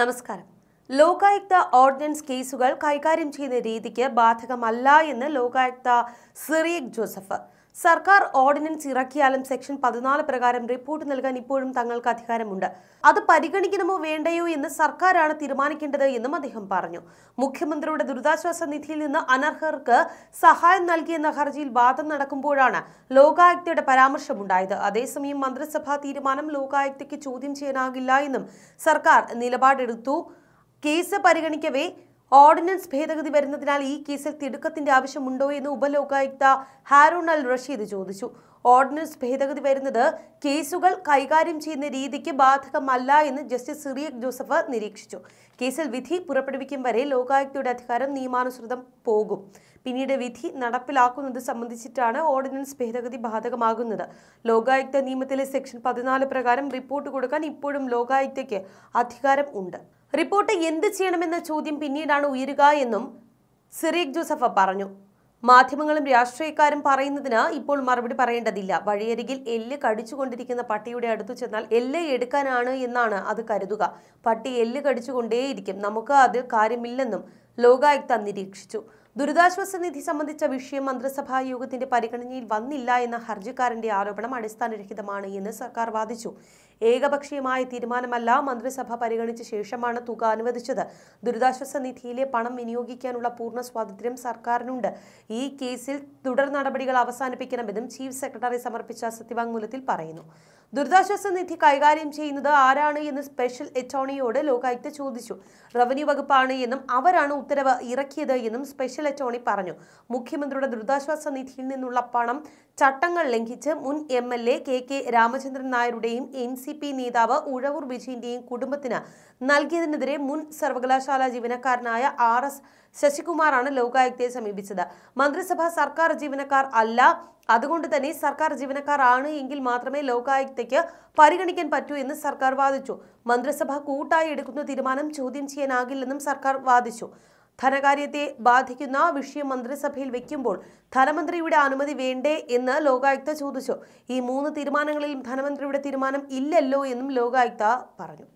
നമസ്കാരം ലോകായുക്ത ഓർഡിനൻസ് കേസുകൾ കൈകാര്യം ചെയ്യുന്ന രീതിക്ക് ബാധകമല്ല എന്ന് ലോകായുക്ത സിറിയക് ജോസഫ് സർക്കാർ ഓർഡിനൻസ് ഇറക്കിയാലും സെക്ഷൻ പതിനാല് പ്രകാരം റിപ്പോർട്ട് നൽകാൻ ഇപ്പോഴും തങ്ങൾക്ക് അധികാരമുണ്ട് അത് പരിഗണിക്കണമോ വേണ്ടയോ എന്ന് സർക്കാരാണ് തീരുമാനിക്കേണ്ടത് എന്നും അദ്ദേഹം പറഞ്ഞു മുഖ്യമന്ത്രിയുടെ ദുരിതാശ്വാസ നിധിയിൽ നിന്ന് അനർഹർക്ക് സഹായം നൽകിയെന്ന ഹർജിയിൽ വാദം നടക്കുമ്പോഴാണ് ലോകായുക്തയുടെ പരാമർശമുണ്ടായത് അതേസമയം മന്ത്രിസഭാ തീരുമാനം ലോകായുക്തയ്ക്ക് ചോദ്യം ചെയ്യാനാകില്ല എന്നും സർക്കാർ നിലപാടെടുത്തു കേസ് പരിഗണിക്കവേ ഓർഡിനൻസ് ഭേദഗതി വരുന്നതിനാൽ ഈ കേസിൽ തിടുക്കത്തിന്റെ ആവശ്യമുണ്ടോ എന്ന് ഉപലോകായുക്ത ഹാരൂൺ അൽ റഷീദ് ചോദിച്ചു ഓർഡിനൻസ് ഭേദഗതി വരുന്നത് കേസുകൾ കൈകാര്യം ചെയ്യുന്ന രീതിക്ക് ബാധകമല്ല എന്ന് ജസ്റ്റിസ് സിറിയക് ജോസഫ് നിരീക്ഷിച്ചു കേസിൽ വിധി പുറപ്പെടുവിക്കും വരെ ലോകായുക്തയുടെ അധികാരം നിയമാനുസൃതം പോകും പിന്നീട് വിധി നടപ്പിലാക്കുന്നത് സംബന്ധിച്ചിട്ടാണ് ഓർഡിനൻസ് ഭേദഗതി ബാധകമാകുന്നത് ലോകായുക്ത നിയമത്തിലെ സെക്ഷൻ പതിനാല് പ്രകാരം റിപ്പോർട്ട് കൊടുക്കാൻ ഇപ്പോഴും ലോകായുക്തയ്ക്ക് അധികാരം ഉണ്ട് റിപ്പോർട്ട് എന്ത് ചെയ്യണമെന്ന ചോദ്യം പിന്നീടാണ് ഉയരുക എന്നും സിറീഖ് ജോസഫ പറഞ്ഞു മാധ്യമങ്ങളും രാഷ്ട്രീയക്കാരും പറയുന്നതിന് ഇപ്പോൾ മറുപടി പറയേണ്ടതില്ല വഴിയരികിൽ എല്ല് കടിച്ചുകൊണ്ടിരിക്കുന്ന പട്ടിയുടെ അടുത്തു ചെന്നാൽ എല്ല് എടുക്കാനാണ് എന്നാണ് അത് കരുതുക പട്ടി എല്ല് കടിച്ചുകൊണ്ടേയിരിക്കും നമുക്ക് അതിൽ കാര്യമില്ലെന്നും ലോകായുക്ത നിരീക്ഷിച്ചു ദുരിതാശ്വാസ നിധി സംബന്ധിച്ച വിഷയം മന്ത്രിസഭാ യോഗത്തിന്റെ പരിഗണനയിൽ വന്നില്ല എന്ന ഹർജിക്കാരന്റെ ആരോപണം അടിസ്ഥാനരഹിതമാണ് എന്ന് സർക്കാർ വാദിച്ചു ഏകപക്ഷീയമായ തീരുമാനമല്ല മന്ത്രിസഭ പരിഗണിച്ച ശേഷമാണ് തുക അനുവദിച്ചത് ദുരിതാശ്വാസ നിധിയിലെ പണം വിനിയോഗിക്കാനുള്ള പൂർണ്ണ സ്വാതന്ത്ര്യം സർക്കാരിനുണ്ട് ഈ കേസിൽ തുടർ നടപടികൾ അവസാനിപ്പിക്കണമെന്നും ചീഫ് സെക്രട്ടറി സമർപ്പിച്ച സത്യവാങ്മൂലത്തിൽ പറയുന്നു ദുരിതാശ്വാസ നിധി കൈകാര്യം ചെയ്യുന്നത് ആരാണ് എന്ന് സ്പെഷ്യൽ അറ്റോർണിയോട് ലോകായുക്ത ചോദിച്ചു റവന്യൂ വകുപ്പാണ് എന്നും അവരാണ് ഉത്തരവ് ഇറക്കിയത് എന്നും സ്പെഷ്യൽ അറ്റോർണി പറഞ്ഞു മുഖ്യമന്ത്രിയുടെ ദുരിതാശ്വാസ നിധിയിൽ നിന്നുള്ള പണം ചട്ടങ്ങൾ ലംഘിച്ച് മുൻ M L A K K Ramachandran നായരുടെയും എൻ സി പി നേതാവ് ഉഴവൂർ വിജയന്റെയും കുടുംബത്തിന് നൽകിയതിനെതിരെ മുൻ സർവകലാശാല ജീവനക്കാരനായ ആർ എസ് ശശികുമാറാണ് ലോകായുക്തയെ സമീപിച്ചത് മന്ത്രിസഭ സർക്കാർ ജീവനക്കാർ അല്ല അതുകൊണ്ട് തന്നെ സർക്കാർ ജീവനക്കാർ ആണ് എങ്കിൽ മാത്രമേ ലോകായുക്തയ്ക്ക് പരിഗണിക്കാൻ പറ്റൂ എന്ന് സർക്കാർ വാദിച്ചു മന്ത്രിസഭ കൂട്ടായി എടുക്കുന്ന തീരുമാനം ചോദ്യം ചെയ്യാനാകില്ലെന്നും സർക്കാർ വാദിച്ചു ധനകാര്യത്തെ ബാധിക്കുന്ന വിഷയം മന്ത്രിസഭയിൽ വെക്കുമ്പോൾ ധനമന്ത്രിയുടെ അനുമതി വേണ്ടേ എന്ന് ലോകായുക്ത ചോദിച്ചു ഈ മൂന്ന് തീരുമാനങ്ങളിലും ധനമന്ത്രിയുടെ തീരുമാനം ഇല്ലല്ലോ എന്നും ലോകായുക്ത പറഞ്ഞു